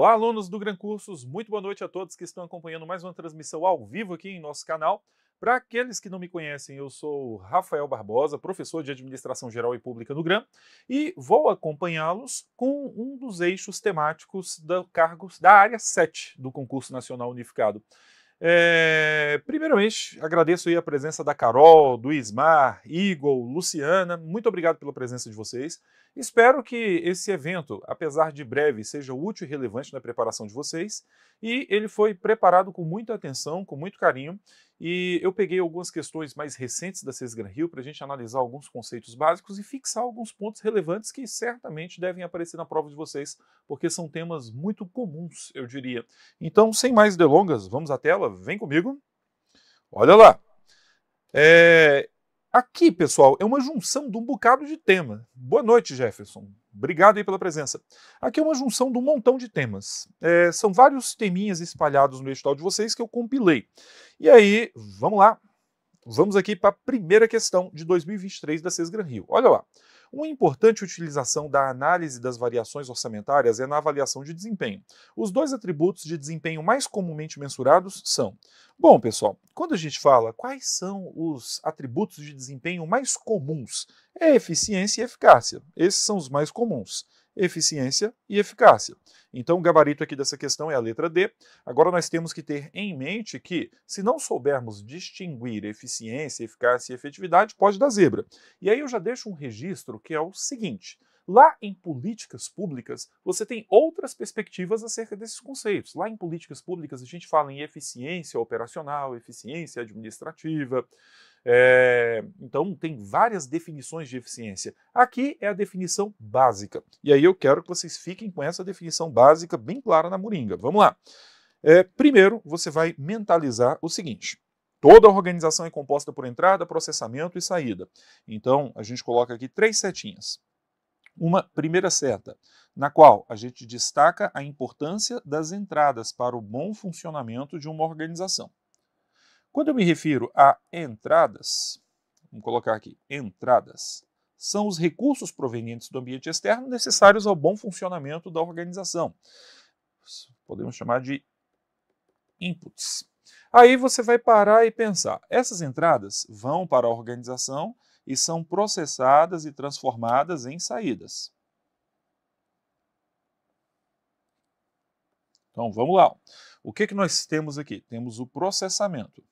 Olá, alunos do Gran Cursos, muito boa noite a todos que estão acompanhando mais uma transmissão ao vivo aqui em nosso canal. Para aqueles que não me conhecem, eu sou Rafael Barbosa, professor de Administração Geral e Pública no GRAM, e vou acompanhá-los com um dos eixos temáticos da, cargos, da área 7 do Concurso Nacional Unificado. É, primeiramente, agradeço a presença da Carol, do Ismar, Igor, Luciana. Muito obrigado pela presença de vocês. Espero que esse evento, apesar de breve, seja útil e relevante na preparação de vocês. E ele foi preparado com muita atenção, com muito carinho. E eu peguei algumas questões mais recentes da CES Gran Rio para a gente analisar alguns conceitos básicos e fixar alguns pontos relevantes que certamente devem aparecer na prova de vocês, porque são temas muito comuns, eu diria. Então, sem mais delongas, vamos à tela, vem comigo. Olha lá! É, Aqui, pessoal, é uma junção de um bocado de tema. Boa noite, Jefferson. Obrigado aí pela presença. Aqui é uma junção de um montão de temas. É, são vários teminhas espalhados no edital de vocês que eu compilei. E aí, vamos lá. Vamos aqui para a primeira questão de 2023 da Sesgran Rio. Olha lá. Uma importante utilização da análise das variações orçamentárias é na avaliação de desempenho. Os dois atributos de desempenho mais comumente mensurados são. Bom, pessoal, quando a gente fala quais são os atributos de desempenho mais comuns, é eficiência e eficácia. Esses são os mais comuns eficiência e eficácia. Então, o gabarito aqui dessa questão é a letra D. Agora, nós temos que ter em mente que, se não soubermos distinguir eficiência, eficácia e efetividade, pode dar zebra. E aí eu já deixo um registro que é o seguinte. Lá em políticas públicas, você tem outras perspectivas acerca desses conceitos. Lá em políticas públicas, a gente fala em eficiência operacional, eficiência administrativa, é, então, tem várias definições de eficiência. Aqui é a definição básica. E aí eu quero que vocês fiquem com essa definição básica bem clara na moringa. Vamos lá. É, primeiro, você vai mentalizar o seguinte. Toda a organização é composta por entrada, processamento e saída. Então, a gente coloca aqui três setinhas. Uma primeira seta, na qual a gente destaca a importância das entradas para o bom funcionamento de uma organização. Quando eu me refiro a entradas, vamos colocar aqui, entradas, são os recursos provenientes do ambiente externo necessários ao bom funcionamento da organização. Podemos chamar de inputs. Aí você vai parar e pensar: essas entradas vão para a organização e são processadas e transformadas em saídas. Então vamos lá. O que, que nós temos aqui? Temos o processamento.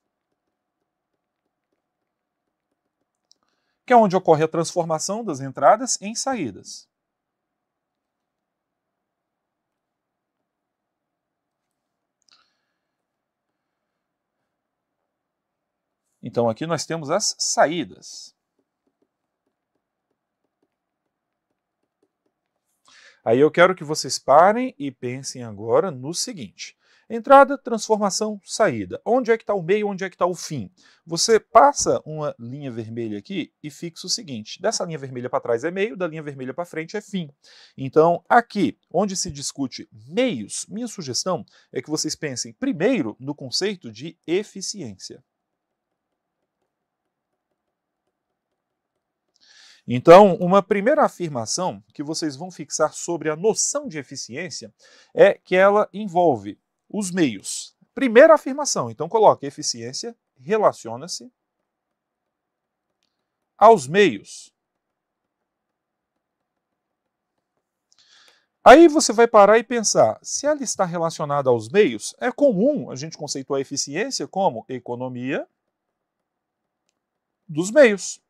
que é onde ocorre a transformação das entradas em saídas. Então aqui nós temos as saídas. Aí eu quero que vocês parem e pensem agora no seguinte. Entrada, transformação, saída. Onde é que está o meio, onde é que está o fim? Você passa uma linha vermelha aqui e fixa o seguinte: dessa linha vermelha para trás é meio, da linha vermelha para frente é fim. Então, aqui, onde se discute meios, minha sugestão é que vocês pensem primeiro no conceito de eficiência. Então, uma primeira afirmação que vocês vão fixar sobre a noção de eficiência é que ela envolve os meios. Primeira afirmação, então coloque eficiência relaciona-se aos meios. Aí você vai parar e pensar: se ela está relacionada aos meios, é comum a gente conceituar a eficiência como economia dos meios.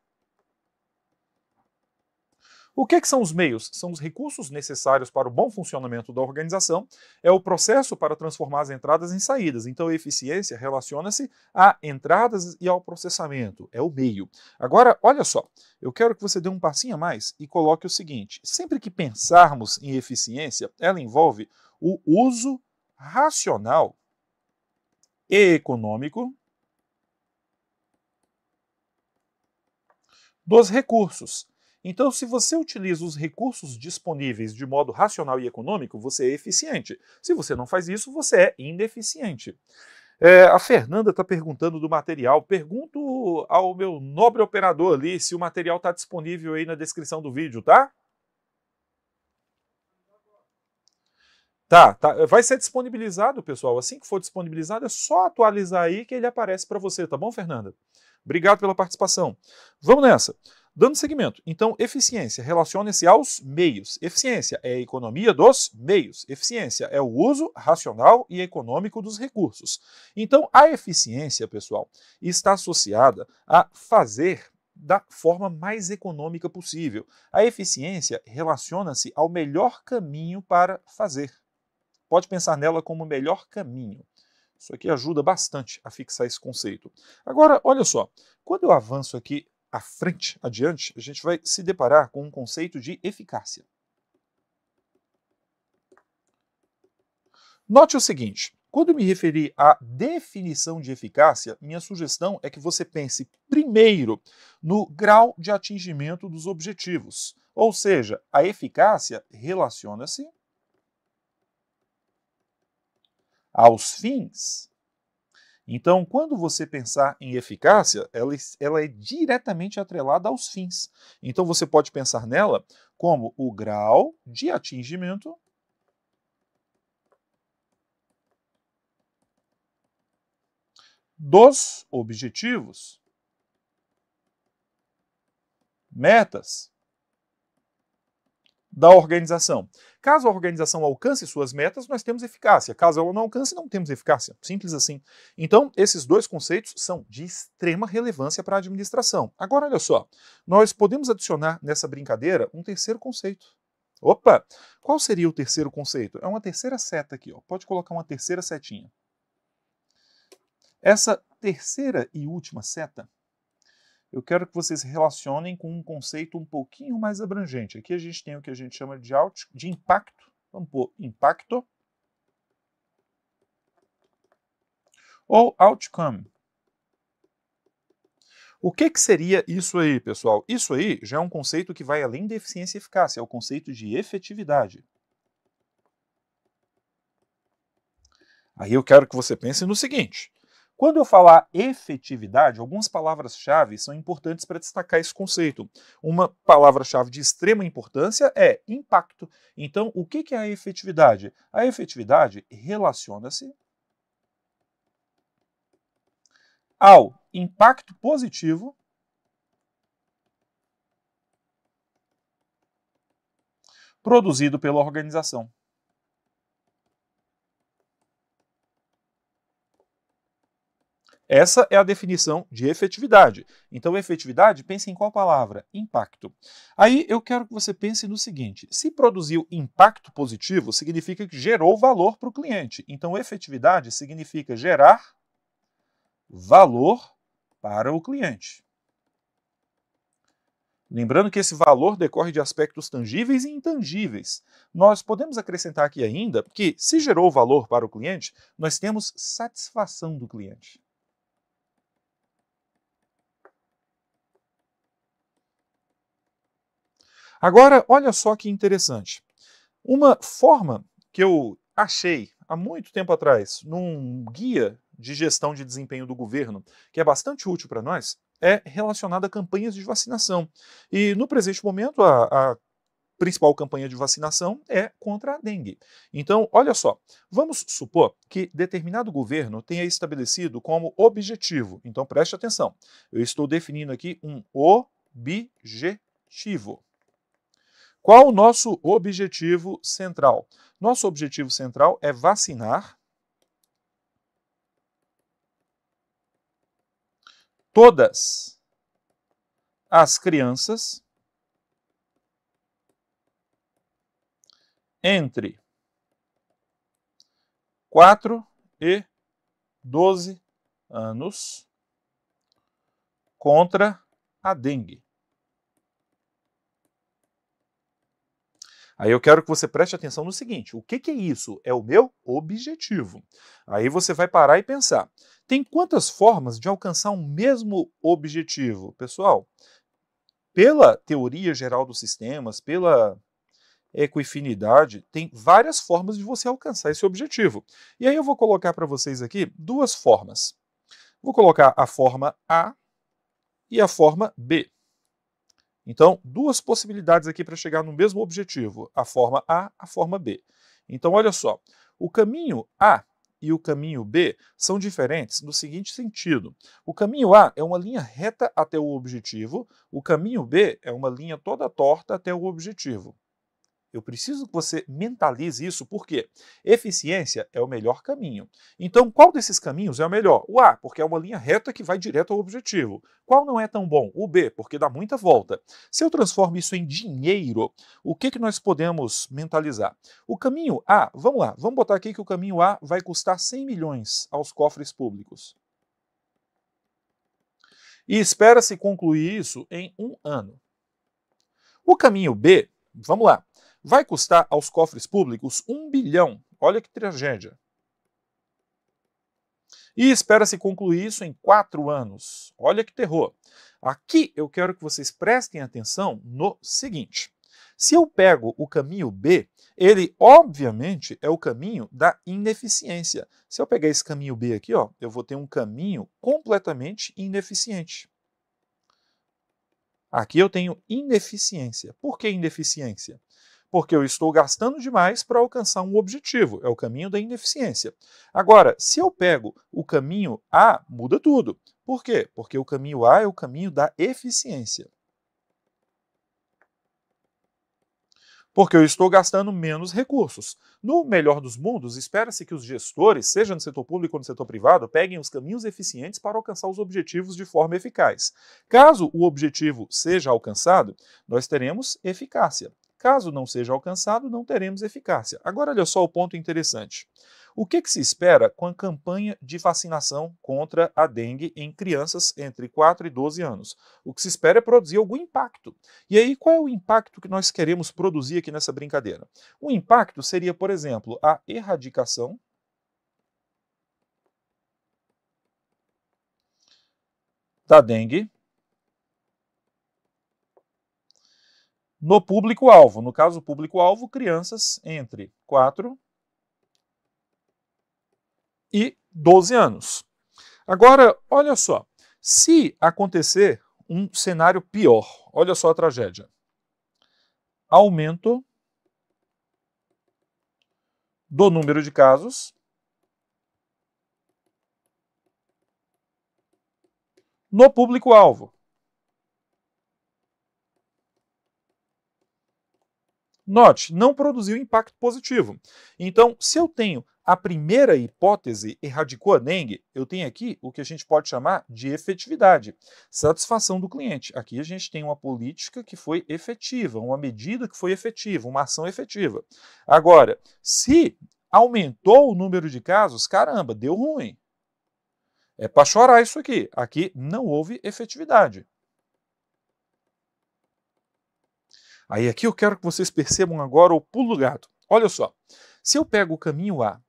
O que, é que são os meios? São os recursos necessários para o bom funcionamento da organização, é o processo para transformar as entradas em saídas. Então, a eficiência relaciona-se a entradas e ao processamento, é o meio. Agora, olha só, eu quero que você dê um passinho a mais e coloque o seguinte: sempre que pensarmos em eficiência, ela envolve o uso racional e econômico dos recursos. Então, se você utiliza os recursos disponíveis de modo racional e econômico, você é eficiente. Se você não faz isso, você é ineficiente. É, a Fernanda está perguntando do material. Pergunto ao meu nobre operador ali se o material está disponível aí na descrição do vídeo, tá? Tá, tá, vai ser disponibilizado, pessoal. Assim que for disponibilizado, é só atualizar aí que ele aparece para você, tá bom, Fernanda? Obrigado pela participação. Vamos nessa. Dando seguimento, então, eficiência relaciona-se aos meios. Eficiência é a economia dos meios. Eficiência é o uso racional e econômico dos recursos. Então, a eficiência, pessoal, está associada a fazer da forma mais econômica possível. A eficiência relaciona-se ao melhor caminho para fazer. Pode pensar nela como o melhor caminho. Isso aqui ajuda bastante a fixar esse conceito. Agora, olha só, quando eu avanço aqui à frente, adiante, a gente vai se deparar com um conceito de eficácia. Note o seguinte: quando me referi à definição de eficácia, minha sugestão é que você pense primeiro no grau de atingimento dos objetivos, ou seja, a eficácia relaciona-se aos fins então, quando você pensar em eficácia, ela, ela é diretamente atrelada aos fins. Então, você pode pensar nela como o grau de atingimento dos objetivos, metas da organização. Caso a organização alcance suas metas, nós temos eficácia. Caso ela não alcance, não temos eficácia. Simples assim. Então, esses dois conceitos são de extrema relevância para a administração. Agora, olha só, nós podemos adicionar nessa brincadeira um terceiro conceito. Opa! Qual seria o terceiro conceito? É uma terceira seta aqui, ó. Pode colocar uma terceira setinha. Essa terceira e última seta eu quero que vocês relacionem com um conceito um pouquinho mais abrangente. Aqui a gente tem o que a gente chama de, out, de impacto. Vamos pôr impacto. Ou outcome. O que, que seria isso aí, pessoal? Isso aí já é um conceito que vai além da eficiência e eficácia, é o conceito de efetividade. Aí eu quero que você pense no seguinte: quando eu falar efetividade, algumas palavras-chave são importantes para destacar esse conceito. Uma palavra-chave de extrema importância é impacto. Então, o que é a efetividade? A efetividade relaciona-se ao impacto positivo produzido pela organização. Essa é a definição de efetividade. Então, efetividade, pense em qual palavra? Impacto. Aí eu quero que você pense no seguinte: se produziu impacto positivo, significa que gerou valor para o cliente. Então, efetividade significa gerar valor para o cliente. Lembrando que esse valor decorre de aspectos tangíveis e intangíveis. Nós podemos acrescentar aqui ainda que, se gerou valor para o cliente, nós temos satisfação do cliente. Agora, olha só que interessante. Uma forma que eu achei há muito tempo atrás num guia de gestão de desempenho do governo, que é bastante útil para nós, é relacionada a campanhas de vacinação. E no presente momento, a, a principal campanha de vacinação é contra a dengue. Então, olha só, vamos supor que determinado governo tenha estabelecido como objetivo. Então, preste atenção, eu estou definindo aqui um objetivo. Qual o nosso objetivo central? Nosso objetivo central é vacinar todas as crianças entre 4 e 12 anos contra a dengue. Aí eu quero que você preste atenção no seguinte: o que, que é isso? É o meu objetivo. Aí você vai parar e pensar: tem quantas formas de alcançar um mesmo objetivo? Pessoal, pela teoria geral dos sistemas, pela equifinidade, tem várias formas de você alcançar esse objetivo. E aí eu vou colocar para vocês aqui duas formas. Vou colocar a forma A e a forma B. Então, duas possibilidades aqui para chegar no mesmo objetivo, a forma A, a forma B. Então, olha só, o caminho A e o caminho B são diferentes no seguinte sentido: o caminho A é uma linha reta até o objetivo, o caminho B é uma linha toda torta até o objetivo. Eu preciso que você mentalize isso, porque eficiência é o melhor caminho. Então, qual desses caminhos é o melhor? O A, porque é uma linha reta que vai direto ao objetivo. Qual não é tão bom? O B, porque dá muita volta. Se eu transformo isso em dinheiro, o que, que nós podemos mentalizar? O caminho A, vamos lá, vamos botar aqui que o caminho A vai custar 100 milhões aos cofres públicos. E espera-se concluir isso em um ano. O caminho B, vamos lá, vai custar aos cofres públicos um bilhão. Olha que tragédia. E espera-se concluir isso em quatro anos. Olha que terror. Aqui eu quero que vocês prestem atenção no seguinte. Se eu pego o caminho B, ele obviamente é o caminho da ineficiência. Se eu pegar esse caminho B aqui, ó, eu vou ter um caminho completamente ineficiente. Aqui eu tenho ineficiência. Por que ineficiência? porque eu estou gastando demais para alcançar um objetivo. É o caminho da ineficiência. Agora, se eu pego o caminho A, muda tudo. Por quê? Porque o caminho A é o caminho da eficiência. porque eu estou gastando menos recursos. No melhor dos mundos, espera-se que os gestores, seja no setor público ou no setor privado, peguem os caminhos eficientes para alcançar os objetivos de forma eficaz. Caso o objetivo seja alcançado, nós teremos eficácia. Caso não seja alcançado, não teremos eficácia. Agora, olha só o ponto interessante. O que, que, se espera com a campanha de vacinação contra a dengue em crianças entre 4 e 12 anos? O que se espera é produzir algum impacto. E aí, qual é o impacto que nós queremos produzir aqui nessa brincadeira? O impacto seria, por exemplo, a erradicação da dengue no público-alvo. No caso, público-alvo, crianças entre 4 e 12 anos. Agora, olha só, se acontecer um cenário pior, olha só a tragédia. Aumento do número de casos no público-alvo. Note, não produziu impacto positivo. Então, se eu tenho a primeira hipótese erradicou a dengue, eu tenho aqui o que a gente pode chamar de efetividade, satisfação do cliente. Aqui a gente tem uma política que foi efetiva, uma medida que foi efetiva, uma ação efetiva. Agora, se aumentou o número de casos, caramba, deu ruim. É para chorar isso aqui. Aqui não houve efetividade. Aí aqui eu quero que vocês percebam agora o pulo do gato. Olha só, se eu pego o caminho A,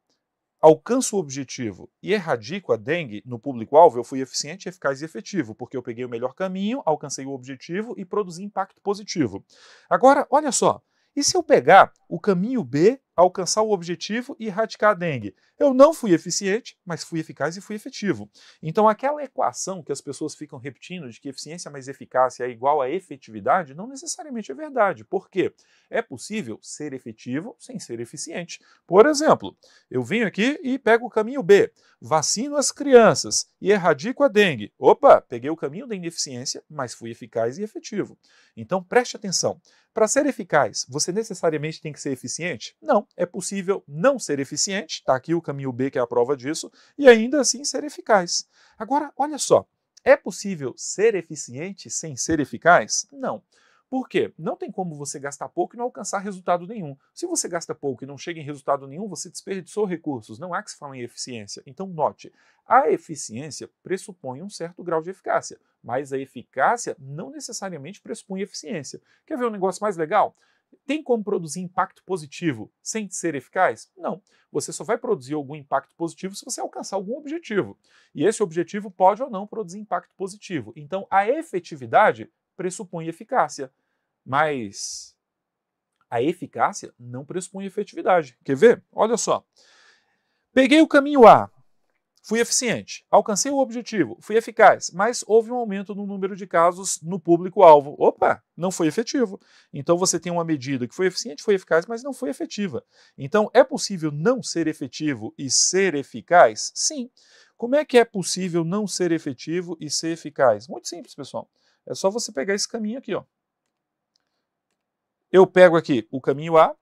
alcanço o objetivo e erradico a dengue no público-alvo, eu fui eficiente, eficaz e efetivo, porque eu peguei o melhor caminho, alcancei o objetivo e produzi impacto positivo. Agora, olha só, e se eu pegar o caminho B alcançar o objetivo e erradicar a dengue. Eu não fui eficiente, mas fui eficaz e fui efetivo. Então, aquela equação que as pessoas ficam repetindo de que eficiência mais eficácia é igual a efetividade, não necessariamente é verdade. Por quê? É possível ser efetivo sem ser eficiente. Por exemplo, eu venho aqui e pego o caminho B, vacino as crianças e erradico a dengue. Opa, peguei o caminho da ineficiência, mas fui eficaz e efetivo. Então, preste atenção. Para ser eficaz, você necessariamente tem que ser eficiente? Não é possível não ser eficiente, está aqui o caminho B que é a prova disso, e ainda assim ser eficaz. Agora, olha só, é possível ser eficiente sem ser eficaz? Não. Por quê? Não tem como você gastar pouco e não alcançar resultado nenhum. Se você gasta pouco e não chega em resultado nenhum, você desperdiçou recursos. Não há que se falar em eficiência. Então, note, a eficiência pressupõe um certo grau de eficácia, mas a eficácia não necessariamente pressupõe eficiência. Quer ver um negócio mais legal? Tem como produzir impacto positivo sem ser eficaz? Não. Você só vai produzir algum impacto positivo se você alcançar algum objetivo. E esse objetivo pode ou não produzir impacto positivo. Então, a efetividade pressupõe eficácia. Mas a eficácia não pressupõe efetividade. Quer ver? Olha só. Peguei o caminho A, Fui eficiente, alcancei o objetivo, fui eficaz, mas houve um aumento no número de casos no público-alvo. Opa, não foi efetivo. Então você tem uma medida que foi eficiente, foi eficaz, mas não foi efetiva. Então é possível não ser efetivo e ser eficaz? Sim. Como é que é possível não ser efetivo e ser eficaz? Muito simples, pessoal. É só você pegar esse caminho aqui, ó. Eu pego aqui o caminho A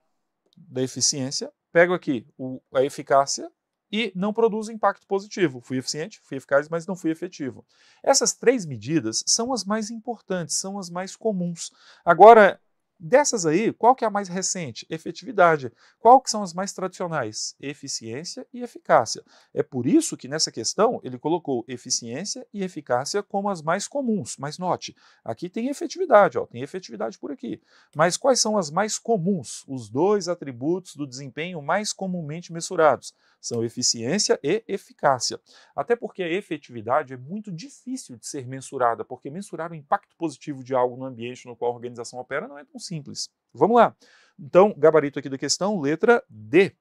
da eficiência, pego aqui o, a eficácia e não produz impacto positivo. Fui eficiente, fui eficaz, mas não fui efetivo. Essas três medidas são as mais importantes, são as mais comuns. Agora, Dessas aí, qual que é a mais recente? Efetividade. Qual que são as mais tradicionais? Eficiência e eficácia. É por isso que nessa questão ele colocou eficiência e eficácia como as mais comuns. Mas note, aqui tem efetividade, ó, tem efetividade por aqui. Mas quais são as mais comuns? Os dois atributos do desempenho mais comumente mensurados são eficiência e eficácia. Até porque a efetividade é muito difícil de ser mensurada, porque mensurar o impacto positivo de algo no ambiente no qual a organização opera não é tão simples. Vamos lá. Então, gabarito aqui da questão, letra D.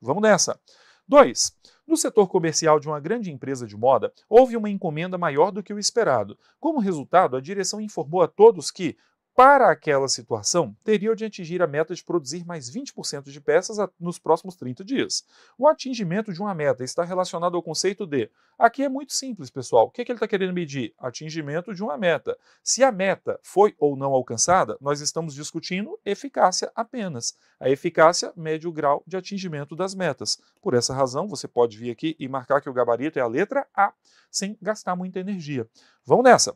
Vamos nessa. 2. No setor comercial de uma grande empresa de moda, houve uma encomenda maior do que o esperado. Como resultado, a direção informou a todos que para aquela situação, teria de atingir a meta de produzir mais 20% de peças nos próximos 30 dias. O atingimento de uma meta está relacionado ao conceito de. Aqui é muito simples, pessoal. O que, é que ele está querendo medir? Atingimento de uma meta. Se a meta foi ou não alcançada, nós estamos discutindo eficácia apenas. A eficácia mede o grau de atingimento das metas. Por essa razão, você pode vir aqui e marcar que o gabarito é a letra A, sem gastar muita energia. Vamos nessa!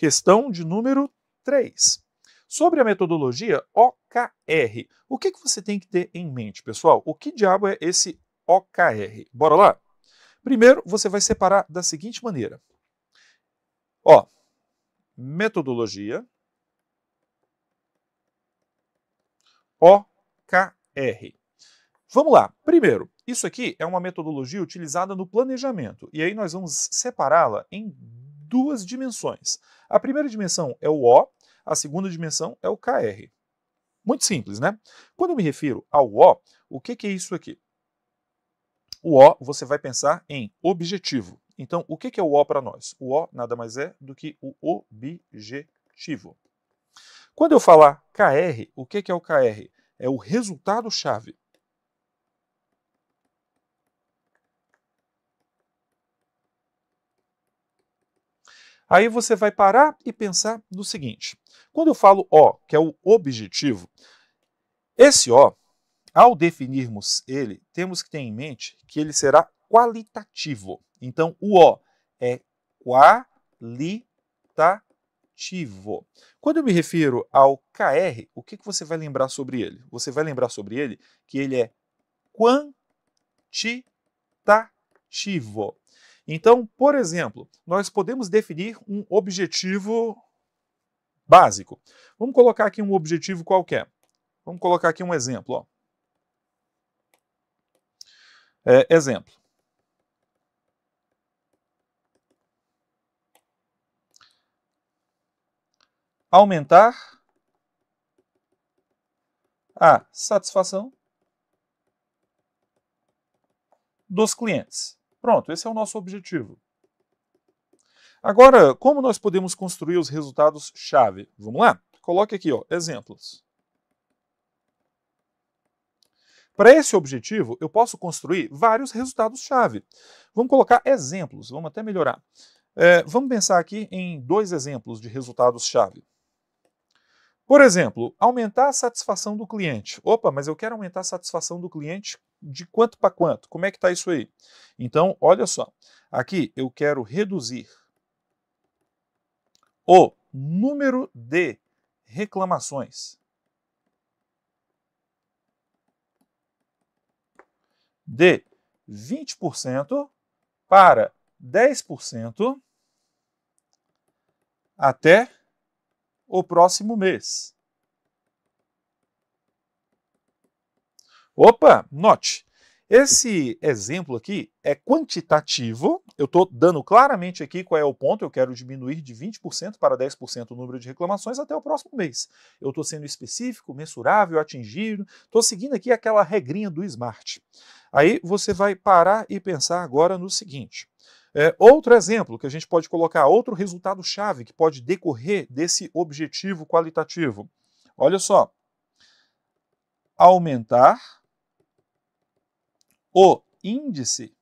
Questão de número 3. Sobre a metodologia OKR, o que, que você tem que ter em mente, pessoal? O que diabo é esse OKR? Bora lá? Primeiro, você vai separar da seguinte maneira. Ó, metodologia OKR. Vamos lá. Primeiro, isso aqui é uma metodologia utilizada no planejamento, e aí nós vamos separá-la em duas dimensões. A primeira dimensão é o O, a segunda dimensão é o KR. Muito simples, né? Quando eu me refiro ao O, o que, que é isso aqui? O O você vai pensar em objetivo. Então, o que, que é o O para nós? O O nada mais é do que o objetivo. Quando eu falar KR, o que, que é o KR? É o resultado-chave. Aí você vai parar e pensar no seguinte: quando eu falo O, que é o objetivo, esse O, ao definirmos ele, temos que ter em mente que ele será qualitativo. Então, o O é qualitativo. Quando eu me refiro ao KR, o que, que você vai lembrar sobre ele? Você vai lembrar sobre ele que ele é quantitativo. Então, por exemplo, nós podemos definir um objetivo básico. Vamos colocar aqui um objetivo qualquer. Vamos colocar aqui um exemplo. É, exemplo. Aumentar a satisfação dos clientes. Pronto, esse é o nosso objetivo. Agora, como nós podemos construir os resultados-chave? Vamos lá? Coloque aqui, ó, exemplos. Para esse objetivo, eu posso construir vários resultados-chave. Vamos colocar exemplos, vamos até melhorar. É, vamos pensar aqui em dois exemplos de resultados-chave. Por exemplo, aumentar a satisfação do cliente. Opa, mas eu quero aumentar a satisfação do cliente de quanto para quanto? Como é que está isso aí? Então, olha só. Aqui eu quero reduzir o número de reclamações de 20% para 10% até o próximo mês. Opa, note. Esse exemplo aqui é quantitativo. Eu estou dando claramente aqui qual é o ponto. Eu quero diminuir de 20% para 10% o número de reclamações até o próximo mês. Eu estou sendo específico, mensurável, atingível. Estou seguindo aqui aquela regrinha do SMART. Aí você vai parar e pensar agora no seguinte. É, outro exemplo que a gente pode colocar, outro resultado-chave que pode decorrer desse objetivo qualitativo. Olha só. Aumentar o índice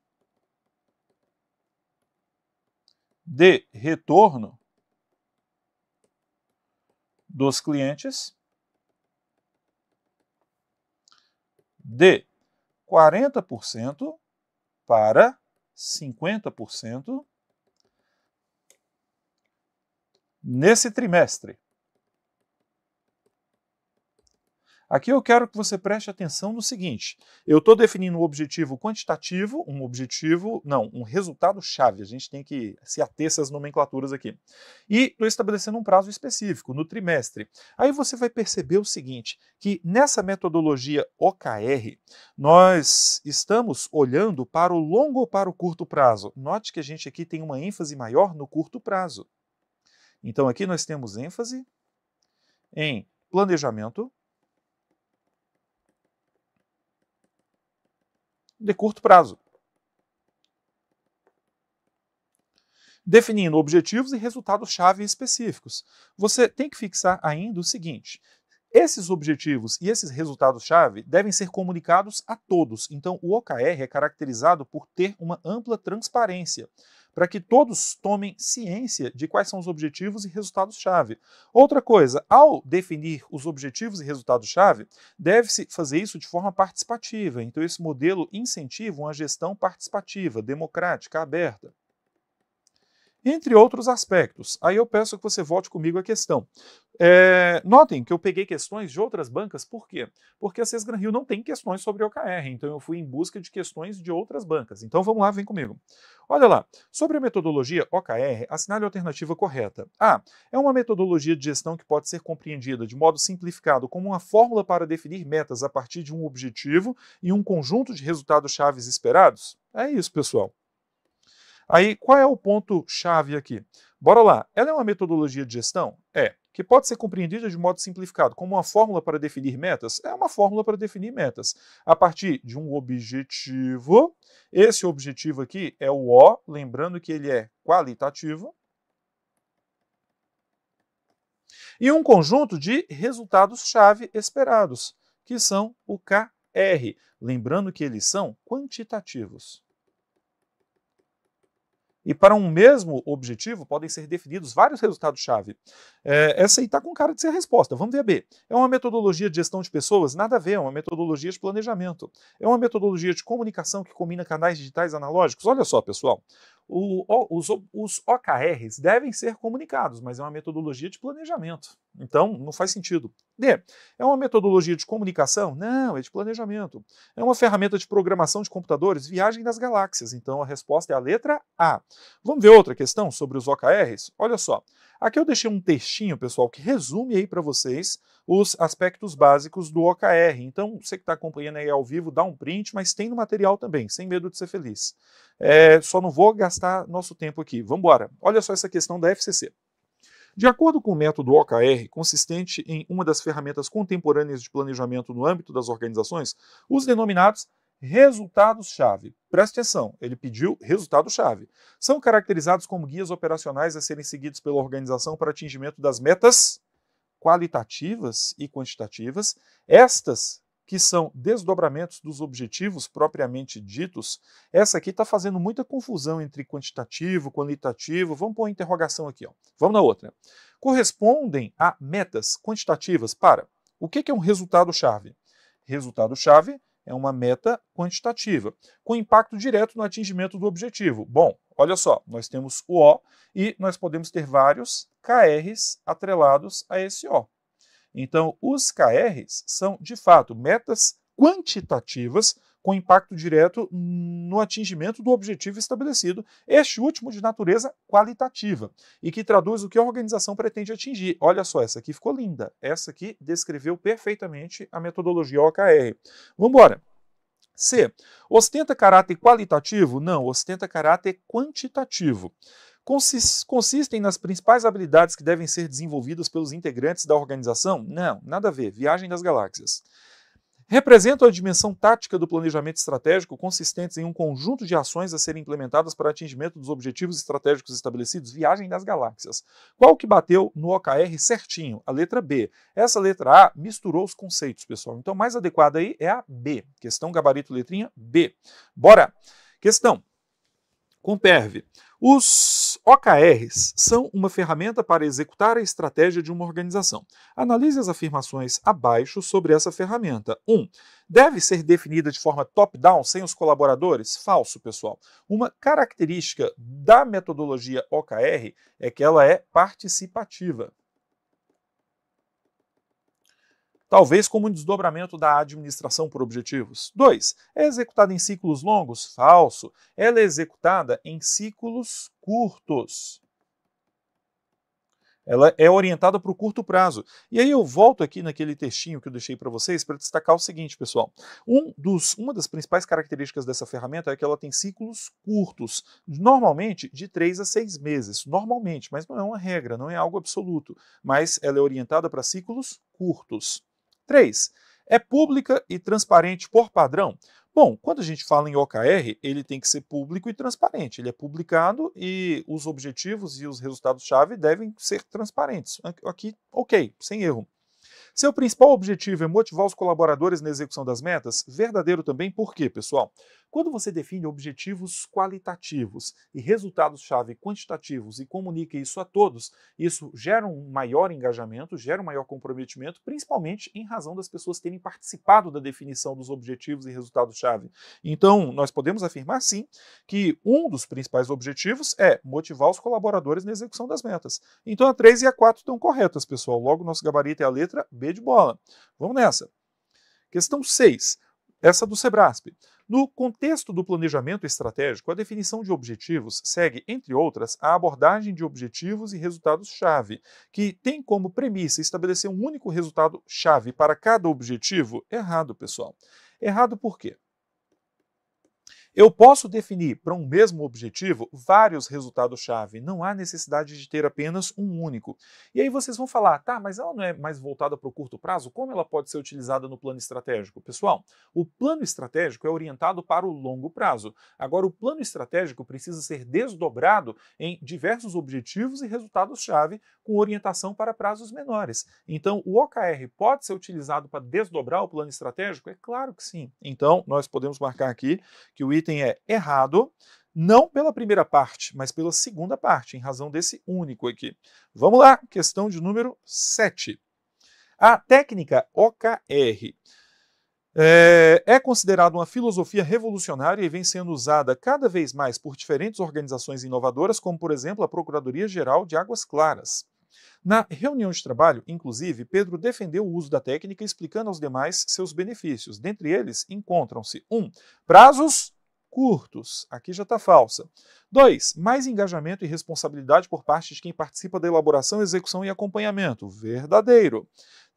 de retorno dos clientes de 40% para 50% nesse trimestre. Aqui eu quero que você preste atenção no seguinte: eu estou definindo um objetivo quantitativo, um objetivo, não, um resultado-chave. A gente tem que se ater essas nomenclaturas aqui. E estou estabelecendo um prazo específico, no trimestre. Aí você vai perceber o seguinte: que nessa metodologia OKR, nós estamos olhando para o longo ou para o curto prazo. Note que a gente aqui tem uma ênfase maior no curto prazo. Então aqui nós temos ênfase em planejamento de curto prazo. Definindo objetivos e resultados-chave específicos. Você tem que fixar ainda o seguinte: esses objetivos e esses resultados-chave devem ser comunicados a todos. Então, o OKR é caracterizado por ter uma ampla transparência para que todos tomem ciência de quais são os objetivos e resultados-chave. Outra coisa, ao definir os objetivos e resultados-chave, deve-se fazer isso de forma participativa. Então, esse modelo incentiva uma gestão participativa, democrática, aberta entre outros aspectos. Aí eu peço que você volte comigo a questão. É, notem que eu peguei questões de outras bancas, por quê? Porque a Cesgran Rio não tem questões sobre OKR, então eu fui em busca de questões de outras bancas. Então vamos lá, vem comigo. Olha lá, sobre a metodologia OKR, assinale a alternativa correta. A. Ah, é uma metodologia de gestão que pode ser compreendida de modo simplificado como uma fórmula para definir metas a partir de um objetivo e um conjunto de resultados chaves esperados? É isso, pessoal. Aí, qual é o ponto-chave aqui? Bora lá. Ela é uma metodologia de gestão? É. Que pode ser compreendida de modo simplificado como uma fórmula para definir metas? É uma fórmula para definir metas. A partir de um objetivo. Esse objetivo aqui é o O, lembrando que ele é qualitativo. E um conjunto de resultados-chave esperados, que são o KR. Lembrando que eles são quantitativos. E para um mesmo objetivo podem ser definidos vários resultados-chave. É, essa aí está com cara de ser a resposta. Vamos ver a B. É uma metodologia de gestão de pessoas? Nada a ver, é uma metodologia de planejamento. É uma metodologia de comunicação que combina canais digitais analógicos. Olha só, pessoal. O, os, os OKRs devem ser comunicados, mas é uma metodologia de planejamento. Então, não faz sentido. D. É uma metodologia de comunicação? Não, é de planejamento. É uma ferramenta de programação de computadores? Viagem das galáxias. Então, a resposta é a letra A. Vamos ver outra questão sobre os OKRs? Olha só. Aqui eu deixei um textinho, pessoal, que resume aí para vocês os aspectos básicos do OKR. Então, você que está acompanhando aí ao vivo, dá um print, mas tem no material também, sem medo de ser feliz. É, só não vou gastar nosso tempo aqui. Vamos embora. Olha só essa questão da FCC. De acordo com o método OKR, consistente em uma das ferramentas contemporâneas de planejamento no âmbito das organizações, os denominados resultados-chave. Preste atenção, ele pediu resultado-chave. São caracterizados como guias operacionais a serem seguidos pela organização para atingimento das metas qualitativas e quantitativas, estas que são desdobramentos dos objetivos propriamente ditos, essa aqui está fazendo muita confusão entre quantitativo, qualitativo. Vamos pôr uma interrogação aqui. Ó. Vamos na outra. Correspondem a metas quantitativas para. O que é um resultado-chave? Resultado-chave é uma meta quantitativa, com impacto direto no atingimento do objetivo. Bom, olha só, nós temos o O e nós podemos ter vários KRs atrelados a esse O. Então, os KRs são, de fato, metas quantitativas com impacto direto no atingimento do objetivo estabelecido, este último de natureza qualitativa, e que traduz o que a organização pretende atingir. Olha só, essa aqui ficou linda, essa aqui descreveu perfeitamente a metodologia OKR. Vamos embora. C. Ostenta caráter qualitativo? Não, ostenta caráter quantitativo consistem nas principais habilidades que devem ser desenvolvidas pelos integrantes da organização? Não, nada a ver. Viagem das Galáxias. Representam a dimensão tática do planejamento estratégico, consistentes em um conjunto de ações a serem implementadas para atingimento dos objetivos estratégicos estabelecidos? Viagem das Galáxias. Qual que bateu no OKR certinho? A letra B. Essa letra A misturou os conceitos, pessoal. Então, mais adequada aí é a B. Questão gabarito letrinha B. Bora! Questão. Comperve. Os OKRs são uma ferramenta para executar a estratégia de uma organização. Analise as afirmações abaixo sobre essa ferramenta. 1. Um, deve ser definida de forma top-down sem os colaboradores? Falso, pessoal. Uma característica da metodologia OKR é que ela é participativa. talvez como um desdobramento da administração por objetivos. 2. É executada em ciclos longos? Falso. Ela é executada em ciclos curtos. Ela é orientada para o curto prazo. E aí eu volto aqui naquele textinho que eu deixei para vocês para destacar o seguinte, pessoal. Um dos, uma das principais características dessa ferramenta é que ela tem ciclos curtos, normalmente de 3 a 6 meses. Normalmente, mas não é uma regra, não é algo absoluto. Mas ela é orientada para ciclos curtos. 3. É pública e transparente por padrão? Bom, quando a gente fala em OKR, ele tem que ser público e transparente. Ele é publicado e os objetivos e os resultados-chave devem ser transparentes. Aqui, ok, sem erro. Seu principal objetivo é motivar os colaboradores na execução das metas? Verdadeiro também, por quê, pessoal? Quando você define objetivos qualitativos e resultados-chave quantitativos e comunica isso a todos, isso gera um maior engajamento, gera um maior comprometimento, principalmente em razão das pessoas terem participado da definição dos objetivos e resultados-chave. Então, nós podemos afirmar sim que um dos principais objetivos é motivar os colaboradores na execução das metas. Então, a 3 e a 4 estão corretas, pessoal. Logo, nosso gabarito é a letra B de bola. Vamos nessa. Questão 6, essa do Sebrasp. No contexto do planejamento estratégico, a definição de objetivos segue, entre outras, a abordagem de objetivos e resultados-chave, que tem como premissa estabelecer um único resultado-chave para cada objetivo. Errado, pessoal. Errado por quê? Eu posso definir para um mesmo objetivo vários resultados-chave, não há necessidade de ter apenas um único. E aí vocês vão falar, tá, mas ela não é mais voltada para o curto prazo? Como ela pode ser utilizada no plano estratégico? Pessoal, o plano estratégico é orientado para o longo prazo. Agora, o plano estratégico precisa ser desdobrado em diversos objetivos e resultados-chave com orientação para prazos menores. Então, o OKR pode ser utilizado para desdobrar o plano estratégico? É claro que sim. Então, nós podemos marcar aqui que o item item é errado, não pela primeira parte, mas pela segunda parte, em razão desse único aqui. Vamos lá, questão de número 7. A técnica OKR é, eh, é considerada uma filosofia revolucionária e vem sendo usada cada vez mais por diferentes organizações inovadoras, como, por exemplo, a Procuradoria Geral de Águas Claras. Na reunião de trabalho, inclusive, Pedro defendeu o uso da técnica explicando aos demais seus benefícios. Dentre eles, encontram-se 1. Um, prazos curtos. Aqui já está falsa. 2. Mais engajamento e responsabilidade por parte de quem participa da elaboração, execução e acompanhamento. Verdadeiro.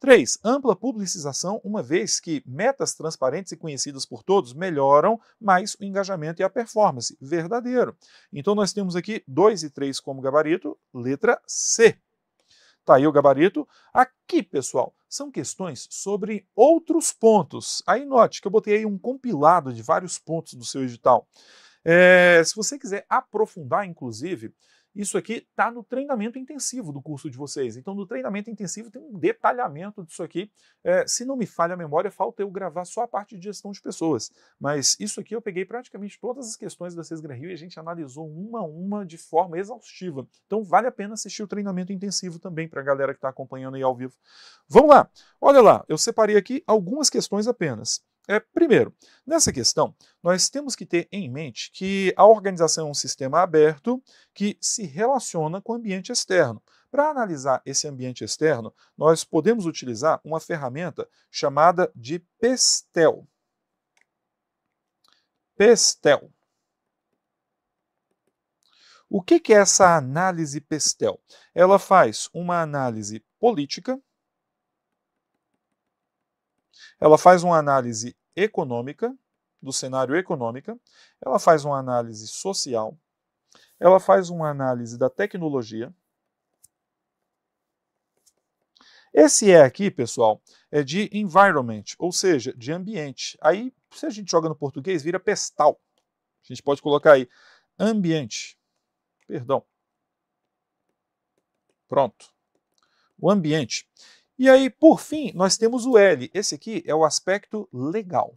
3. Ampla publicização, uma vez que metas transparentes e conhecidas por todos melhoram mais o engajamento e a performance. Verdadeiro. Então nós temos aqui 2 e 3 como gabarito, letra C. Tá aí o gabarito. Aqui, pessoal, são questões sobre outros pontos. Aí note que eu botei aí um compilado de vários pontos do seu edital. É, se você quiser aprofundar, inclusive, isso aqui está no treinamento intensivo do curso de vocês. Então, no treinamento intensivo tem um detalhamento disso aqui. É, se não me falha a memória, falta eu gravar só a parte de gestão de pessoas. Mas isso aqui eu peguei praticamente todas as questões da Cesgra Rio e a gente analisou uma a uma de forma exaustiva. Então, vale a pena assistir o treinamento intensivo também para a galera que está acompanhando aí ao vivo. Vamos lá. Olha lá, eu separei aqui algumas questões apenas. É, primeiro, nessa questão, nós temos que ter em mente que a organização é um sistema aberto que se relaciona com o ambiente externo. Para analisar esse ambiente externo, nós podemos utilizar uma ferramenta chamada de PESTEL. PESTEL. O que é essa análise PESTEL? Ela faz uma análise política, ela faz uma análise econômica, do cenário econômica, ela faz uma análise social, ela faz uma análise da tecnologia. Esse E aqui, pessoal, é de environment, ou seja, de ambiente. Aí, se a gente joga no português, vira pestal. A gente pode colocar aí ambiente. Perdão. Pronto. O ambiente. E aí, por fim, nós temos o L. Esse aqui é o aspecto legal.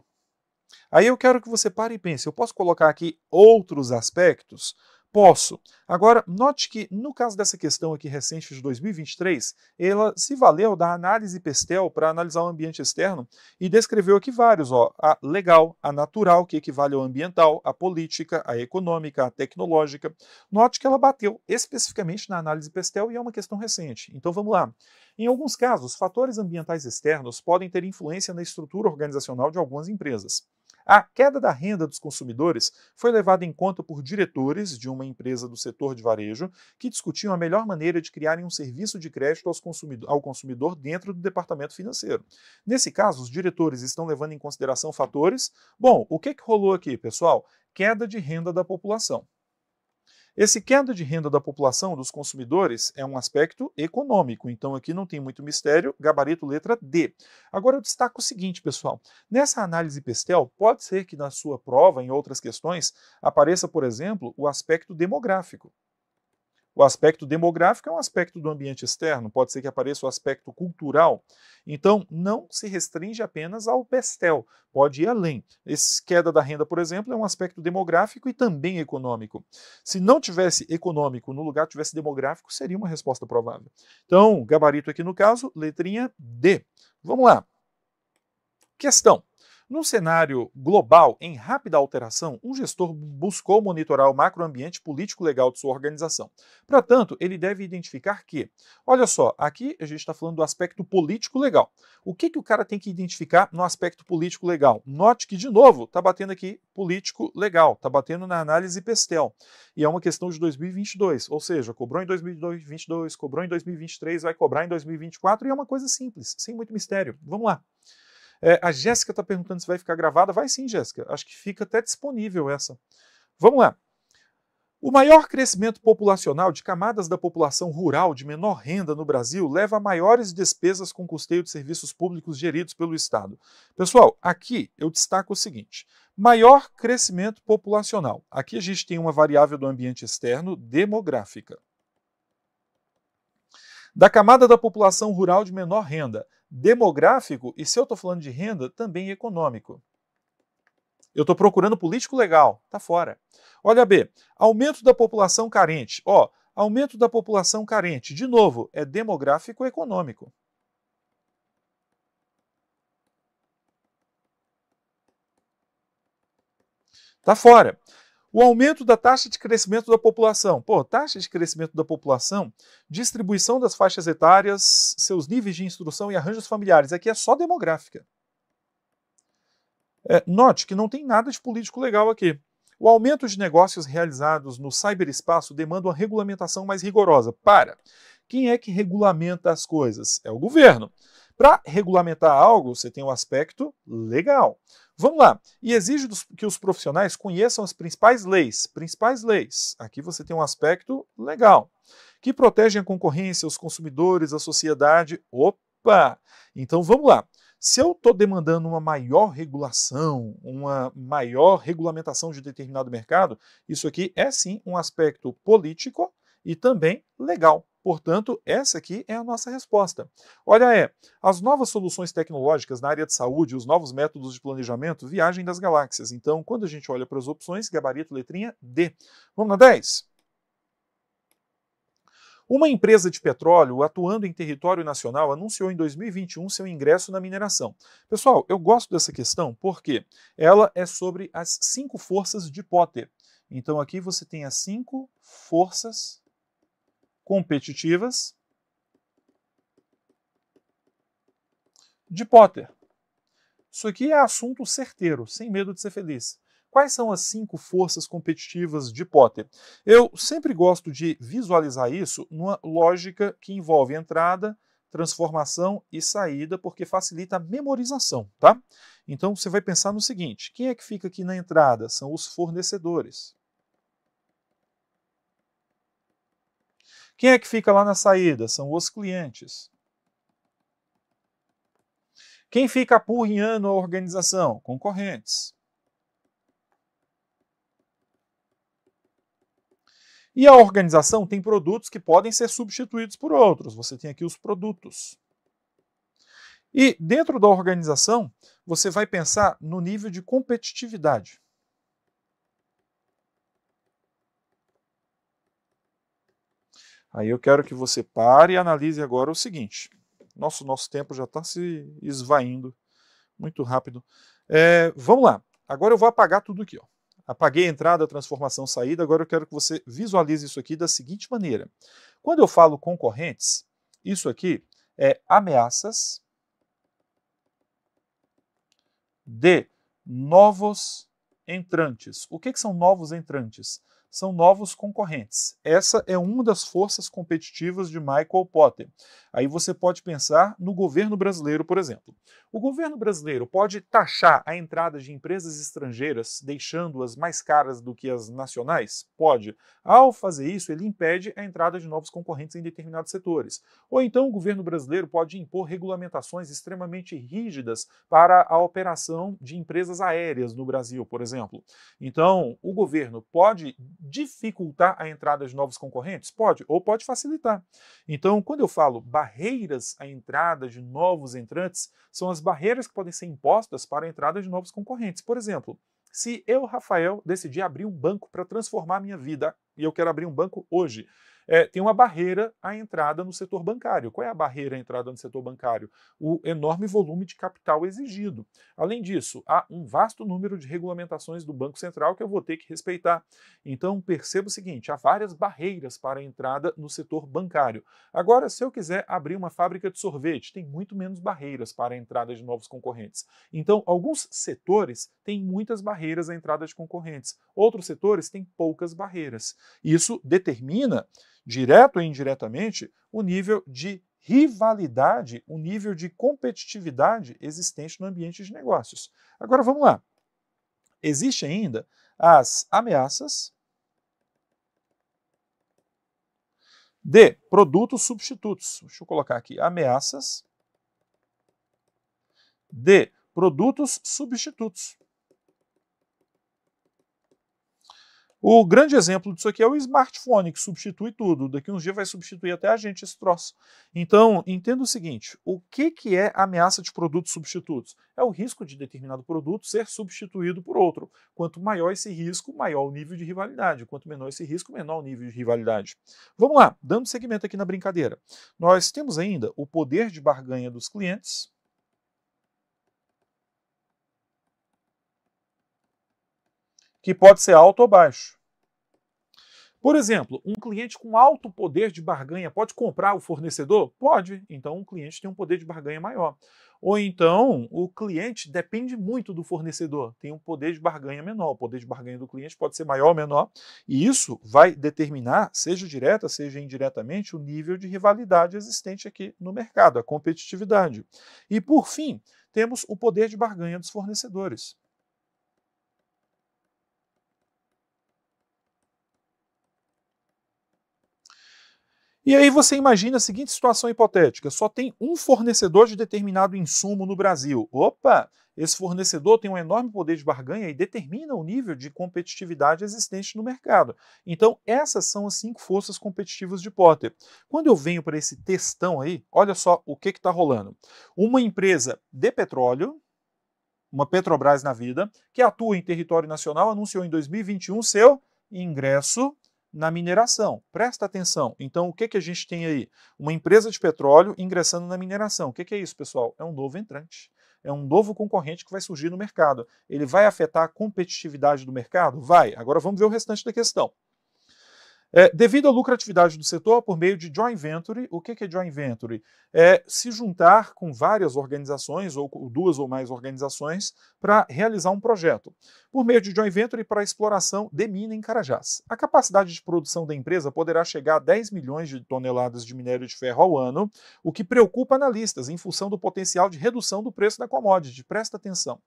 Aí eu quero que você pare e pense, eu posso colocar aqui outros aspectos? posso. Agora, note que no caso dessa questão aqui recente de 2023, ela se valeu da análise Pestel para analisar o ambiente externo e descreveu aqui vários, ó, a legal, a natural, que equivale ao ambiental, a política, a econômica, a tecnológica. Note que ela bateu especificamente na análise Pestel e é uma questão recente. Então vamos lá. Em alguns casos, fatores ambientais externos podem ter influência na estrutura organizacional de algumas empresas. A queda da renda dos consumidores foi levada em conta por diretores de uma empresa do setor de varejo que discutiam a melhor maneira de criarem um serviço de crédito consumidor, ao consumidor dentro do departamento financeiro. Nesse caso, os diretores estão levando em consideração fatores. Bom, o que, que rolou aqui, pessoal? Queda de renda da população. Esse queda de renda da população, dos consumidores, é um aspecto econômico, então aqui não tem muito mistério, gabarito letra D. Agora eu destaco o seguinte, pessoal: nessa análise Pestel, pode ser que na sua prova, em outras questões, apareça, por exemplo, o aspecto demográfico. O aspecto demográfico é um aspecto do ambiente externo, pode ser que apareça o aspecto cultural. Então, não se restringe apenas ao Pestel, pode ir além. Esse queda da renda, por exemplo, é um aspecto demográfico e também econômico. Se não tivesse econômico no lugar tivesse demográfico, seria uma resposta provável. Então, gabarito aqui no caso, letrinha D. Vamos lá. Questão num cenário global em rápida alteração, um gestor buscou monitorar o macroambiente político-legal de sua organização. Para tanto, ele deve identificar que, olha só, aqui a gente está falando do aspecto político-legal. O que, que o cara tem que identificar no aspecto político-legal? Note que, de novo, está batendo aqui político-legal, está batendo na análise Pestel. E é uma questão de 2022, ou seja, cobrou em 2022, cobrou em 2023, vai cobrar em 2024 e é uma coisa simples, sem muito mistério. Vamos lá. É, a Jéssica está perguntando se vai ficar gravada. Vai sim, Jéssica. Acho que fica até disponível essa. Vamos lá. O maior crescimento populacional de camadas da população rural de menor renda no Brasil leva a maiores despesas com custeio de serviços públicos geridos pelo Estado. Pessoal, aqui eu destaco o seguinte: maior crescimento populacional. Aqui a gente tem uma variável do ambiente externo demográfica. Da camada da população rural de menor renda, demográfico e, se eu estou falando de renda, também econômico. Eu estou procurando político legal, está fora. Olha B, aumento da população carente. Ó, aumento da população carente, de novo, é demográfico econômico. Está fora. O aumento da taxa de crescimento da população. Pô, taxa de crescimento da população, distribuição das faixas etárias, seus níveis de instrução e arranjos familiares. Aqui é só demográfica. É, note que não tem nada de político legal aqui. O aumento de negócios realizados no cyberespaço demanda uma regulamentação mais rigorosa. Para, quem é que regulamenta as coisas? É o governo. Para regulamentar algo, você tem o um aspecto legal. Vamos lá. E exige dos, que os profissionais conheçam as principais leis. Principais leis. Aqui você tem um aspecto legal. Que protegem a concorrência, os consumidores, a sociedade. Opa! Então vamos lá. Se eu estou demandando uma maior regulação, uma maior regulamentação de determinado mercado, isso aqui é sim um aspecto político e também legal. Portanto, essa aqui é a nossa resposta. Olha, é, as novas soluções tecnológicas na área de saúde, os novos métodos de planejamento, viagem das galáxias. Então, quando a gente olha para as opções, gabarito letrinha D. Vamos na 10? Uma empresa de petróleo atuando em território nacional anunciou em 2021 seu ingresso na mineração. Pessoal, eu gosto dessa questão porque ela é sobre as cinco forças de Potter. Então aqui você tem as cinco forças competitivas de Potter. Isso aqui é assunto certeiro, sem medo de ser feliz. Quais são as cinco forças competitivas de Potter? Eu sempre gosto de visualizar isso numa lógica que envolve entrada, transformação e saída, porque facilita a memorização, tá? Então você vai pensar no seguinte: quem é que fica aqui na entrada? São os fornecedores. Quem é que fica lá na saída? São os clientes. Quem fica apurrinhando a organização? Concorrentes. E a organização tem produtos que podem ser substituídos por outros. Você tem aqui os produtos. E dentro da organização, você vai pensar no nível de competitividade. Aí eu quero que você pare e analise agora o seguinte. Nosso, nosso tempo já está se esvaindo muito rápido. É, vamos lá. Agora eu vou apagar tudo aqui. Ó. Apaguei a entrada, transformação, saída. Agora eu quero que você visualize isso aqui da seguinte maneira. Quando eu falo concorrentes, isso aqui é ameaças de novos entrantes. O que, que são novos entrantes? são novos concorrentes. Essa é uma das forças competitivas de Michael Potter. Aí você pode pensar no governo brasileiro, por exemplo. O governo brasileiro pode taxar a entrada de empresas estrangeiras, deixando-as mais caras do que as nacionais? Pode. Ao fazer isso, ele impede a entrada de novos concorrentes em determinados setores. Ou então o governo brasileiro pode impor regulamentações extremamente rígidas para a operação de empresas aéreas no Brasil, por exemplo. Então, o governo pode dificultar a entrada de novos concorrentes? Pode, ou pode facilitar. Então, quando eu falo barreiras à entrada de novos entrantes, são as barreiras que podem ser impostas para a entrada de novos concorrentes. Por exemplo, se eu, Rafael, decidir abrir um banco para transformar minha vida, e eu quero abrir um banco hoje, é, tem uma barreira à entrada no setor bancário. Qual é a barreira à entrada no setor bancário? O enorme volume de capital exigido. Além disso, há um vasto número de regulamentações do Banco Central que eu vou ter que respeitar. Então, perceba o seguinte: há várias barreiras para a entrada no setor bancário. Agora, se eu quiser abrir uma fábrica de sorvete, tem muito menos barreiras para a entrada de novos concorrentes. Então, alguns setores têm muitas barreiras à entrada de concorrentes, outros setores têm poucas barreiras. Isso determina direto ou indiretamente, o nível de rivalidade, o nível de competitividade existente no ambiente de negócios. Agora vamos lá. Existem ainda as ameaças de produtos substitutos. Deixa eu colocar aqui ameaças de produtos substitutos. O grande exemplo disso aqui é o smartphone, que substitui tudo. Daqui uns dias vai substituir até a gente esse troço. Então, entenda o seguinte: o que, que é ameaça de produtos substitutos? É o risco de determinado produto ser substituído por outro. Quanto maior esse risco, maior o nível de rivalidade. Quanto menor esse risco, menor o nível de rivalidade. Vamos lá, dando seguimento aqui na brincadeira. Nós temos ainda o poder de barganha dos clientes que pode ser alto ou baixo. Por exemplo, um cliente com alto poder de barganha pode comprar o fornecedor? Pode. Então, um cliente tem um poder de barganha maior. Ou então, o cliente depende muito do fornecedor, tem um poder de barganha menor. O poder de barganha do cliente pode ser maior ou menor. E isso vai determinar, seja direta, seja indiretamente, o nível de rivalidade existente aqui no mercado, a competitividade. E, por fim, temos o poder de barganha dos fornecedores. E aí você imagina a seguinte situação hipotética: só tem um fornecedor de determinado insumo no Brasil. Opa! Esse fornecedor tem um enorme poder de barganha e determina o nível de competitividade existente no mercado. Então, essas são as cinco forças competitivas de Potter. Quando eu venho para esse testão aí, olha só o que está rolando. Uma empresa de petróleo, uma Petrobras na vida, que atua em território nacional, anunciou em 2021 seu ingresso na mineração. Presta atenção. Então, o que, que a gente tem aí? Uma empresa de petróleo ingressando na mineração. O que, que é isso, pessoal? É um novo entrante. É um novo concorrente que vai surgir no mercado. Ele vai afetar a competitividade do mercado? Vai. Agora vamos ver o restante da questão. É, devido à lucratividade do setor por meio de joint venture, o que é joint venture? É se juntar com várias organizações ou duas ou mais organizações para realizar um projeto. Por meio de joint venture para exploração de mina em Carajás. A capacidade de produção da empresa poderá chegar a 10 milhões de toneladas de minério de ferro ao ano, o que preocupa analistas em função do potencial de redução do preço da commodity. Presta atenção.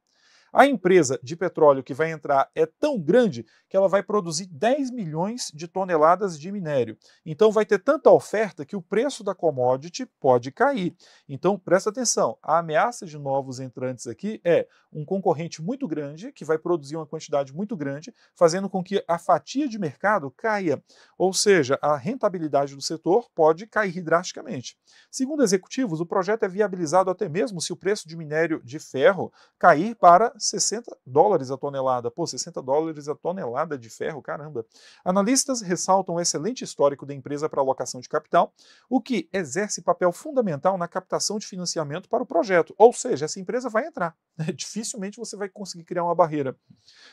A empresa de petróleo que vai entrar é tão grande que ela vai produzir 10 milhões de toneladas de minério. Então vai ter tanta oferta que o preço da commodity pode cair. Então presta atenção, a ameaça de novos entrantes aqui é um concorrente muito grande que vai produzir uma quantidade muito grande, fazendo com que a fatia de mercado caia, ou seja, a rentabilidade do setor pode cair drasticamente. Segundo executivos, o projeto é viabilizado até mesmo se o preço de minério de ferro cair para 60 dólares a tonelada. Pô, 60 dólares a tonelada de ferro, caramba. Analistas ressaltam o excelente histórico da empresa para alocação de capital, o que exerce papel fundamental na captação de financiamento para o projeto. Ou seja, essa empresa vai entrar. Dificilmente você vai conseguir criar uma barreira.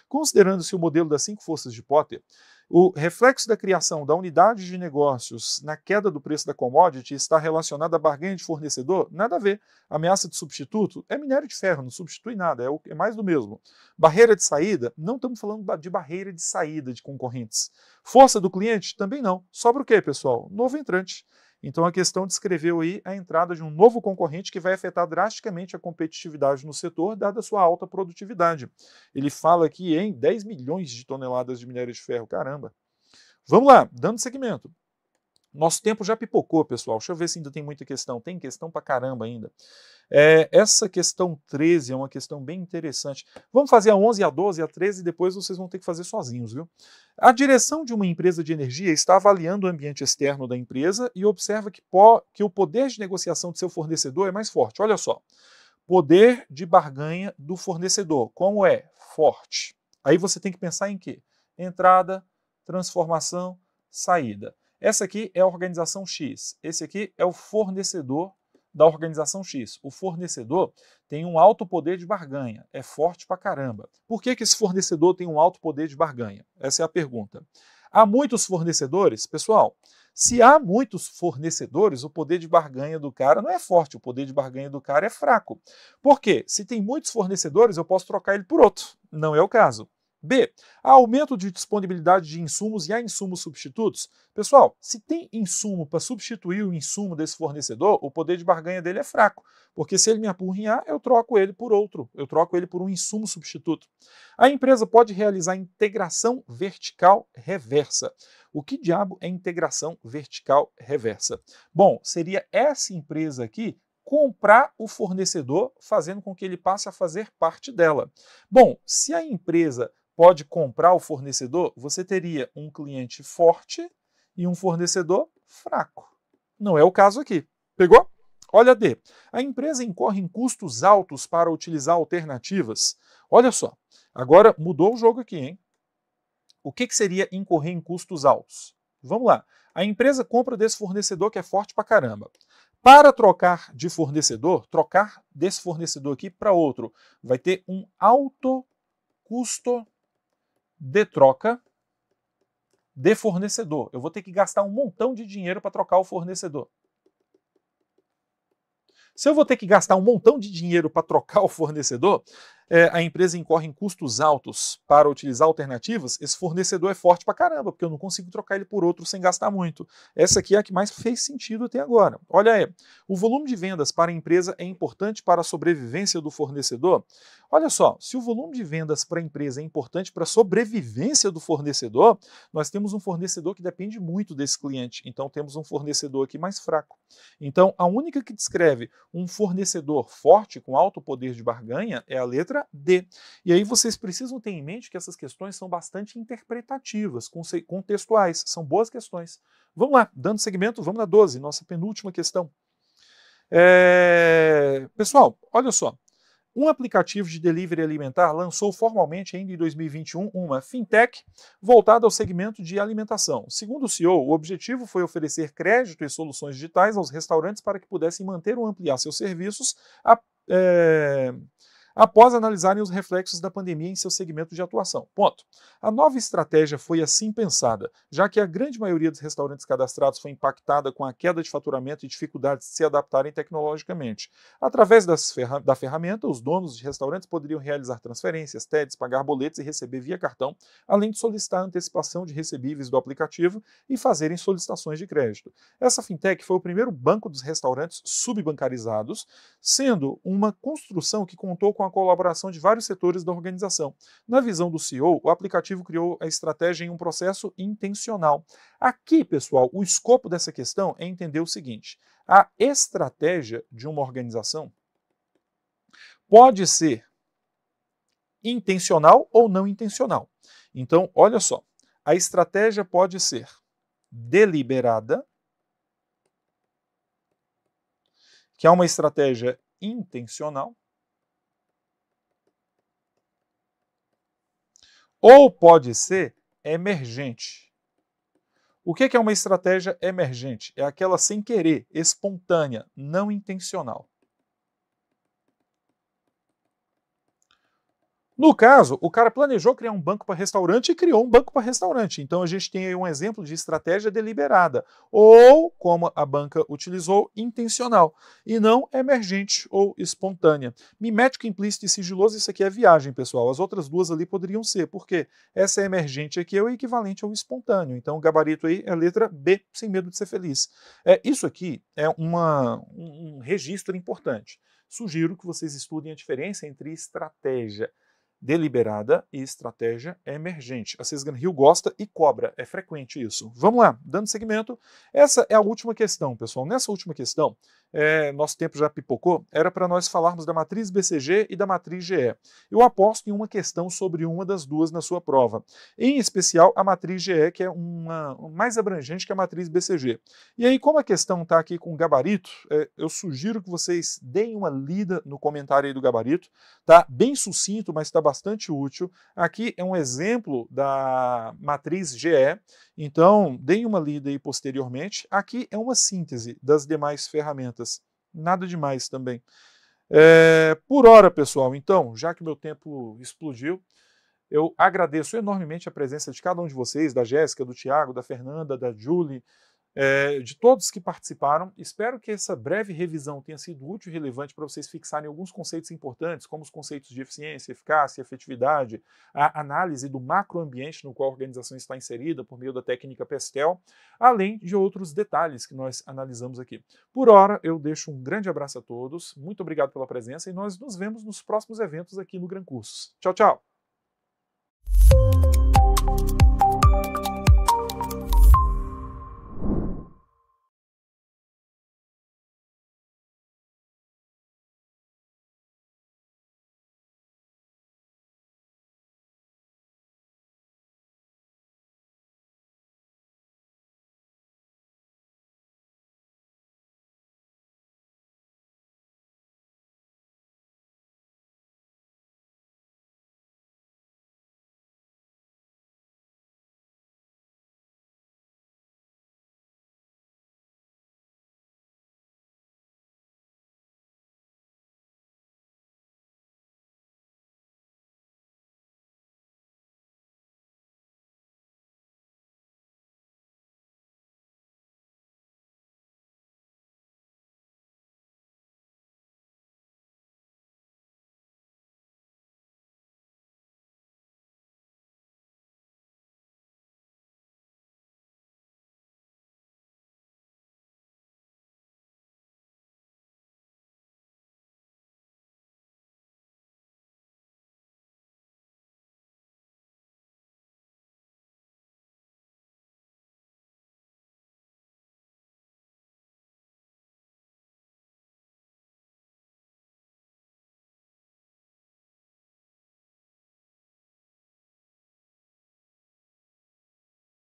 Considerando-se o modelo das cinco forças de Potter, o reflexo da criação da unidade de negócios na queda do preço da commodity está relacionado à barganha de fornecedor? Nada a ver. Ameaça de substituto é minério de ferro, não substitui nada, é, o, é mais do mesmo. Barreira de saída? Não estamos falando de barreira de saída de concorrentes. Força do cliente? Também não. Sobra o quê, pessoal? Novo entrante. Então a questão descreveu aí a entrada de um novo concorrente que vai afetar drasticamente a competitividade no setor, dada sua alta produtividade. Ele fala aqui em 10 milhões de toneladas de minério de ferro, caramba. Vamos lá, dando seguimento. Nosso tempo já pipocou, pessoal. Deixa eu ver se ainda tem muita questão. Tem questão pra caramba ainda. É, essa questão 13 é uma questão bem interessante. Vamos fazer a 11, a 12, a 13 e depois vocês vão ter que fazer sozinhos, viu? A direção de uma empresa de energia está avaliando o ambiente externo da empresa e observa que, que o poder de negociação de seu fornecedor é mais forte. Olha só. Poder de barganha do fornecedor. Como é? Forte. Aí você tem que pensar em quê? Entrada, transformação, saída. Essa aqui é a organização X, esse aqui é o fornecedor da organização X. O fornecedor tem um alto poder de barganha, é forte pra caramba. Por que, que esse fornecedor tem um alto poder de barganha? Essa é a pergunta. Há muitos fornecedores? Pessoal, se há muitos fornecedores, o poder de barganha do cara não é forte, o poder de barganha do cara é fraco. Por quê? Se tem muitos fornecedores, eu posso trocar ele por outro. Não é o caso. B. Há aumento de disponibilidade de insumos e há insumos substitutos. Pessoal, se tem insumo para substituir o insumo desse fornecedor, o poder de barganha dele é fraco, porque se ele me apurrinhar, eu troco ele por outro, eu troco ele por um insumo substituto. A empresa pode realizar integração vertical reversa. O que diabo é integração vertical reversa? Bom, seria essa empresa aqui comprar o fornecedor, fazendo com que ele passe a fazer parte dela. Bom, se a empresa pode comprar o fornecedor, você teria um cliente forte e um fornecedor fraco. Não é o caso aqui. Pegou? Olha D. A empresa incorre em custos altos para utilizar alternativas. Olha só, agora mudou o jogo aqui, hein? O que, que seria incorrer em custos altos? Vamos lá. A empresa compra desse fornecedor que é forte pra caramba. Para trocar de fornecedor, trocar desse fornecedor aqui para outro, vai ter um alto custo de troca de fornecedor. Eu vou ter que gastar um montão de dinheiro para trocar o fornecedor. Se eu vou ter que gastar um montão de dinheiro para trocar o fornecedor, é, a empresa incorre em custos altos para utilizar alternativas, esse fornecedor é forte pra caramba, porque eu não consigo trocar ele por outro sem gastar muito. Essa aqui é a que mais fez sentido até agora. Olha aí, o volume de vendas para a empresa é importante para a sobrevivência do fornecedor? Olha só, se o volume de vendas para a empresa é importante para a sobrevivência do fornecedor, nós temos um fornecedor que depende muito desse cliente, então temos um fornecedor aqui mais fraco. Então, a única que descreve um fornecedor forte com alto poder de barganha é a letra letra D. E aí vocês precisam ter em mente que essas questões são bastante interpretativas, contextuais, são boas questões. Vamos lá, dando segmento, vamos na 12, nossa penúltima questão. É... Pessoal, olha só. Um aplicativo de delivery alimentar lançou formalmente, ainda em 2021, uma fintech voltada ao segmento de alimentação. Segundo o CEO, o objetivo foi oferecer crédito e soluções digitais aos restaurantes para que pudessem manter ou ampliar seus serviços a, é, após analisarem os reflexos da pandemia em seu segmento de atuação. Ponto. A nova estratégia foi assim pensada, já que a grande maioria dos restaurantes cadastrados foi impactada com a queda de faturamento e dificuldades de se adaptarem tecnologicamente. Através ferra da ferramenta, os donos de restaurantes poderiam realizar transferências, TEDs, pagar boletos e receber via cartão, além de solicitar antecipação de recebíveis do aplicativo e fazerem solicitações de crédito. Essa fintech foi o primeiro banco dos restaurantes subbancarizados, sendo uma construção que contou com a colaboração de vários setores da organização. Na visão do CEO, o aplicativo criou a estratégia em um processo intencional. Aqui, pessoal, o escopo dessa questão é entender o seguinte: a estratégia de uma organização pode ser intencional ou não intencional. Então, olha só, a estratégia pode ser deliberada, que é uma estratégia intencional, ou pode ser emergente. O que é uma estratégia emergente? É aquela sem querer, espontânea, não intencional. No caso, o cara planejou criar um banco para restaurante e criou um banco para restaurante. Então a gente tem aí um exemplo de estratégia deliberada, ou, como a banca utilizou, intencional, e não emergente ou espontânea. Mimético, implícito e sigiloso, isso aqui é viagem, pessoal. As outras duas ali poderiam ser, porque essa é emergente aqui é o equivalente ao espontâneo. Então o gabarito aí é letra B, sem medo de ser feliz. É, isso aqui é uma, um registro importante. Sugiro que vocês estudem a diferença entre estratégia deliberada e estratégia é emergente. A Cisgan Rio gosta e cobra, é frequente isso. Vamos lá, dando seguimento, essa é a última questão, pessoal. Nessa última questão, é, nosso tempo já pipocou, era para nós falarmos da matriz BCG e da matriz GE. Eu aposto em uma questão sobre uma das duas na sua prova, em especial a matriz GE, que é uma mais abrangente que a matriz BCG. E aí, como a questão está aqui com gabarito, é, eu sugiro que vocês deem uma lida no comentário aí do gabarito, tá bem sucinto, mas está bastante útil. Aqui é um exemplo da matriz GE, então deem uma lida aí posteriormente. Aqui é uma síntese das demais ferramentas ferramentas. Nada demais também. É, por hora, pessoal, então, já que meu tempo explodiu, eu agradeço enormemente a presença de cada um de vocês, da Jéssica, do Tiago, da Fernanda, da Julie, é, de todos que participaram. Espero que essa breve revisão tenha sido útil e relevante para vocês fixarem alguns conceitos importantes, como os conceitos de eficiência, eficácia, efetividade, a análise do macroambiente no qual a organização está inserida por meio da técnica PESTEL, além de outros detalhes que nós analisamos aqui. Por hora, eu deixo um grande abraço a todos, muito obrigado pela presença e nós nos vemos nos próximos eventos aqui no Gran Cursos. Tchau, tchau!